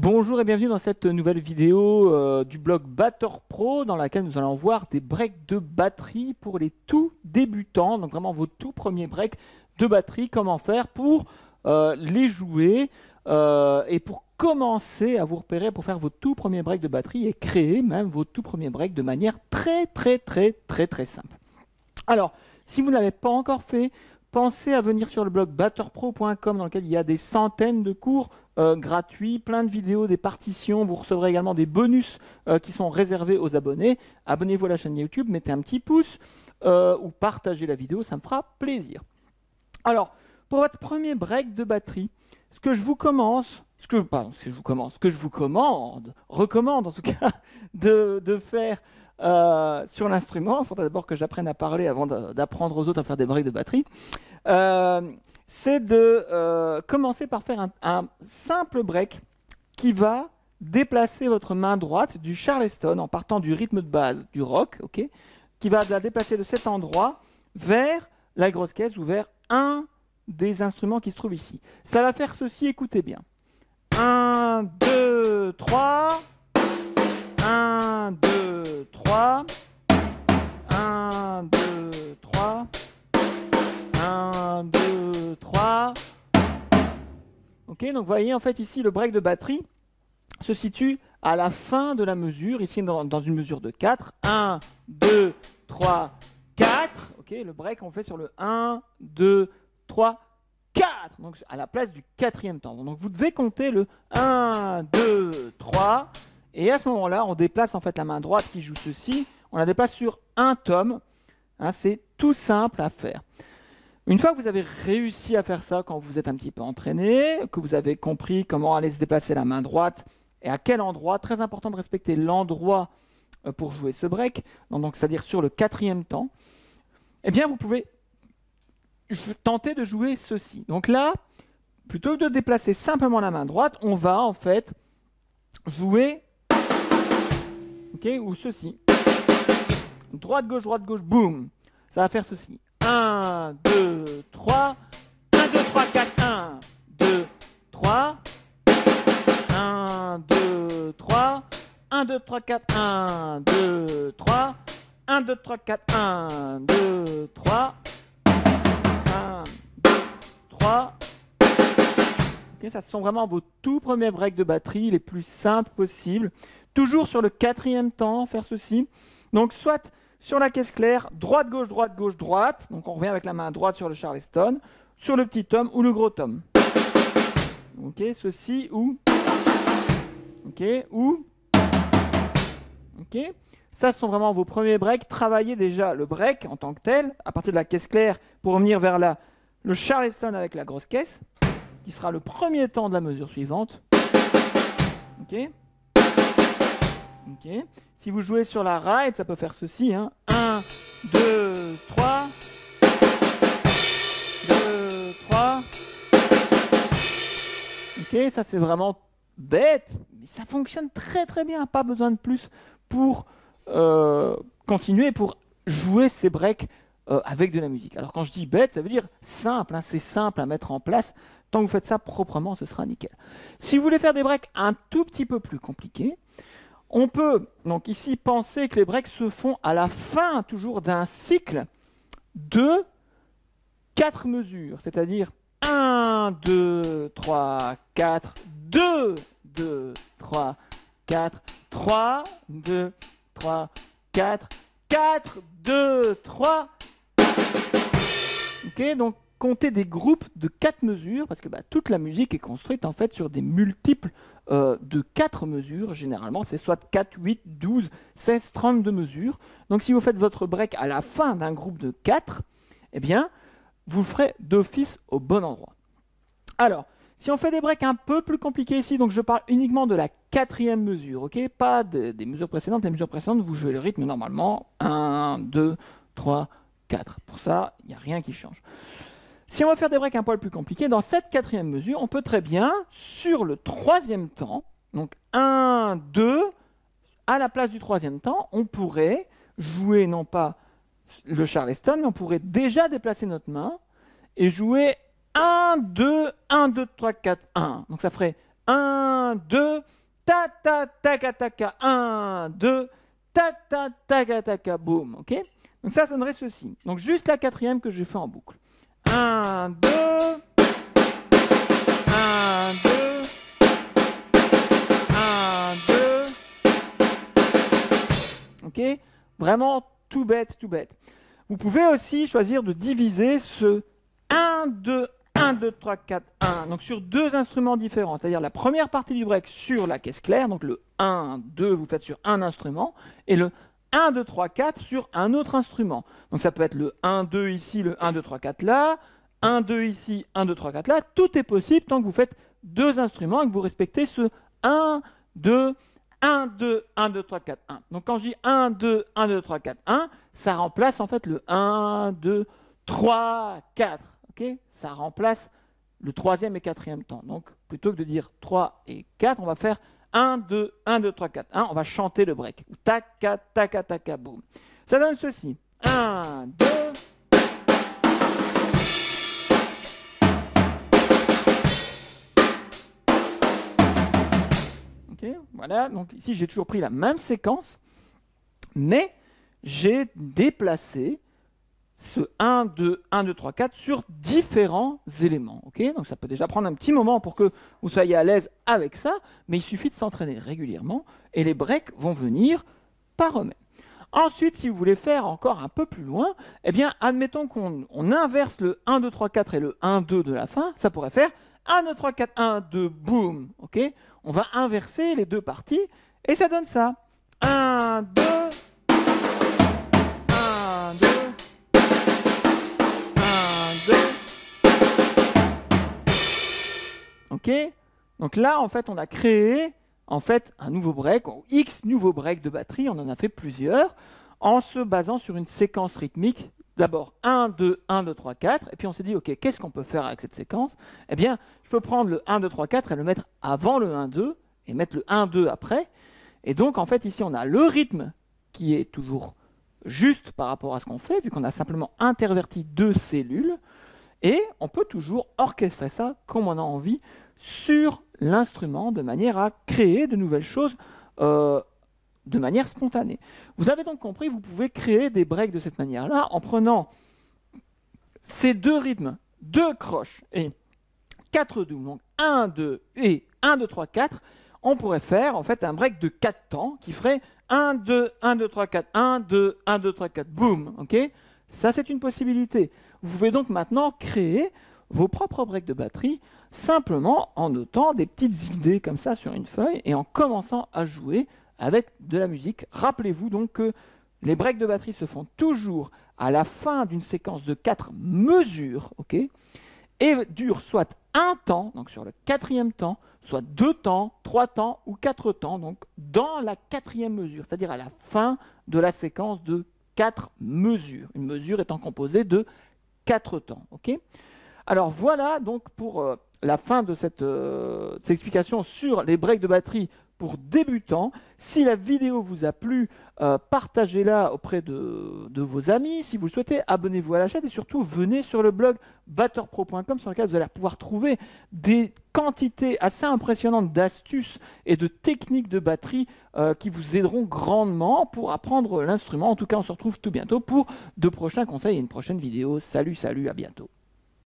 Bonjour et bienvenue dans cette nouvelle vidéo euh, du blog Batter Pro dans laquelle nous allons voir des breaks de batterie pour les tout débutants, donc vraiment vos tout premiers breaks de batterie, comment faire pour euh, les jouer euh, et pour commencer à vous repérer pour faire vos tout premiers breaks de batterie et créer même vos tout premiers breaks de manière très très très très très simple. Alors, si vous n'avez pas encore fait, pensez à venir sur le blog batterpro.com dans lequel il y a des centaines de cours euh, gratuits, plein de vidéos, des partitions. Vous recevrez également des bonus euh, qui sont réservés aux abonnés. Abonnez-vous à la chaîne YouTube, mettez un petit pouce euh, ou partagez la vidéo, ça me fera plaisir. Alors, pour votre premier break de batterie, ce que je vous commence, ce que, je vous commence, ce que je vous commande, recommande en tout cas, de faire euh, sur l'instrument. Il faudra d'abord que j'apprenne à parler avant d'apprendre aux autres à faire des breaks de batterie. Euh, c'est de euh, commencer par faire un, simple break qui va déplacer votre main droite du charleston en partant du rythme de base du rock, qui va la déplacer de cet endroit vers la grosse caisse ou vers un des instruments qui se trouve ici. Ça va faire ceci, écoutez bien. 1, 2, 3. 1, 2, 3. 1, 2, 3. Ok, donc vous voyez en fait ici le break de batterie se situe à la fin de la mesure, ici dans, dans une mesure de 4. 1, 2, 3, 4. Ok, le break on fait sur le 1, 2, 3, 4. Donc à la place du quatrième temps. Donc vous devez compter le 1, 2, 3. Et à ce moment-là, on déplace en fait la main droite qui joue ceci, on la déplace sur un tome. Hein, c'est tout simple à faire. Une fois que vous avez réussi à faire ça, quand vous êtes un petit peu entraîné, que vous avez compris comment aller se déplacer la main droite et à quel endroit, très important de respecter l'endroit euh, pour jouer ce break, donc c'est-à-dire sur le quatrième temps, eh bien vous pouvez tenter de jouer ceci. Donc là, plutôt que de déplacer simplement la main droite, on va en fait jouer ou ceci. Droite, gauche, droite, gauche, boum. Ça va faire ceci. 1, 2, 3. 1, 2, 3, 4. 1, 2, 3. 1, 2, 3. 1, 2, 3, 4. 1, 2, 3. 1, 2, 3, 4. 1, 2, 3. 1, 2, 3 ça, ce sont vraiment vos tout premiers breaks de batterie, les plus simples possibles. Toujours sur le quatrième temps, faire ceci. Donc, soit sur la caisse claire, droite, gauche, droite, gauche, droite. Donc, on revient avec la main droite sur le charleston, sur le petit tom ou le gros tome. ceci ou. ou. Ça, ce sont vraiment vos premiers breaks. Travaillez déjà le break en tant que tel, à partir de la caisse claire, pour revenir vers le charleston avec la grosse caisse qui sera le premier temps de la mesure suivante. Si vous jouez sur la ride, ça peut faire ceci. 1, 2, 3. 2, 3. Ok, ça c'est vraiment bête, mais ça fonctionne très très bien. Pas besoin de plus pour euh, continuer, pour jouer ces breaks euh, avec de la musique. Alors quand je dis bête, ça veut dire simple. Hein. c'est simple à mettre en place. Tant que vous faites ça proprement, ce sera nickel. Si vous voulez faire des breaks un tout petit peu plus compliqués, on peut donc ici penser que les breaks se font à la fin toujours d'un cycle de quatre mesures, c'est-à-dire 1, 2, 3, 4, 2, 2, 3, 4, 3, 2, 3, 4, 4, 2, 3. Ok, donc compter des groupes de quatre mesures, parce que bah, toute la musique est construite en fait sur des multiples euh, de quatre mesures. Généralement, c'est soit 4, 8, 12, 16, 32 mesures. Donc si vous faites votre break à la fin d'un groupe de 4, eh bien, vous le ferez d'office au bon endroit. Alors, si on fait des breaks un peu plus compliqués ici, donc je parle uniquement de la quatrième mesure, ok Pas des mesures précédentes. Les mesures précédentes, vous jouez le rythme normalement. 1, 2, 3, 4. Pour ça, il n'y a rien qui change. Si on veut faire des breaks un poil plus compliqués, dans cette quatrième mesure, on peut très bien, sur le troisième temps, donc 1, 2, à la place du troisième temps, on pourrait jouer non pas le charleston, mais on pourrait déjà déplacer notre main et jouer 1, 2, 1, 2, 3, 4, 1. Donc ça ferait 1, 2, ta ta ta ta ta, ta 1, 2, ta ta ta ta ta, ta boum, ok Donc ça donnerait ceci. Donc juste la quatrième que j'ai fait en boucle. 1, 2, 1, 2, 1, 2. Ok Vraiment tout bête, tout bête. Vous pouvez aussi choisir de diviser ce 1, 2, 1, 2, 3, 4, 1. Donc sur deux instruments différents, c'est-à-dire la première partie du break sur la caisse claire, donc le 1, 2, vous faites sur un instrument, et le 1, 2, 3, 4 sur un autre instrument. Donc ça peut être le 1, 2 ici, le 1, 2, 3, 4 là, 1, 2 ici, 1, 2, 3, 4 là. Tout est possible tant que vous faites deux instruments et que vous respectez ce 1, 2, 1, 2, 1, 2, 3, 4, 1. Donc quand je dis 1, 2, 1, 2, 3, 4, 1, ça remplace en fait le 1, 2, 3, 4. ça remplace le troisième et quatrième temps. Donc plutôt que de dire 3 et 4, on va faire 1, 2, 1, 2, 3, 4, 1, on va chanter le break. Tac, tac, tac, boum. Ça donne ceci. 1, 2, voilà, donc ici j'ai toujours pris la même séquence, mais j'ai déplacé ce 1, 2, 1, 2, 3, 4 sur différents éléments. Donc ça peut déjà prendre un petit moment pour que vous soyez à l'aise avec ça, mais il suffit de s'entraîner régulièrement et les breaks vont venir par eux-mêmes. Ensuite, si vous voulez faire encore un peu plus loin, eh bien, admettons qu'on inverse le 1, 2, 3, 4 et le 1, 2 de la fin, ça pourrait faire 1, 2, 3, 4, 1, 2, boum. on va inverser les deux parties et ça donne ça. 1, 2, Donc là, en fait, on a créé en fait un nouveau break, ou X nouveaux breaks de batterie, on en a fait plusieurs, en se basant sur une séquence rythmique. D'abord 1, 2, 1, 2, 3, 4, et puis on s'est dit, ok, qu'est-ce qu'on peut faire avec cette séquence Eh bien, je peux prendre le 1, 2, 3, 4 et le mettre avant le 1, 2, et mettre le 1, 2 après. Et donc, en fait, ici, on a le rythme qui est toujours juste par rapport à ce qu'on fait, vu qu'on a simplement interverti deux cellules, et on peut toujours orchestrer ça comme on a envie sur l'instrument de manière à créer de nouvelles choses euh, de manière spontanée. Vous avez donc compris, vous pouvez créer des breaks de cette manière-là en prenant ces deux rythmes, deux croches et quatre doubles, donc 1, 2 et 1, 2, 3, 4, on pourrait faire en fait un break de 4 temps qui ferait 1, 2, 1, 2, 3, 4, 1, 2, 1, 2, 3, 4, boum, ok Ça c'est une possibilité. Vous pouvez donc maintenant créer vos propres breaks de batterie simplement en notant des petites idées comme ça sur une feuille et en commençant à jouer avec de la musique. Rappelez-vous donc que les breaks de batterie se font toujours à la fin d'une séquence de quatre mesures, ok et durent soit un temps, donc sur le quatrième temps, soit deux temps, trois temps ou quatre temps, donc dans la quatrième mesure, c'est-à-dire à la fin de la séquence de quatre mesures. Une mesure étant composée de quatre temps, ok alors voilà donc pour euh, la fin de euh, cette, explication sur les breaks de batterie pour débutants. Si la vidéo vous a plu, euh, partagez-la auprès de, vos amis. Si vous le souhaitez, abonnez-vous à la chaîne et surtout venez sur le blog batterpro.com sur lequel vous allez pouvoir trouver des quantités assez impressionnantes d'astuces et de techniques de batterie qui vous aideront grandement pour apprendre l'instrument. En tout cas, on se retrouve tout bientôt pour de prochains conseils et une prochaine vidéo. Salut, salut, à bientôt.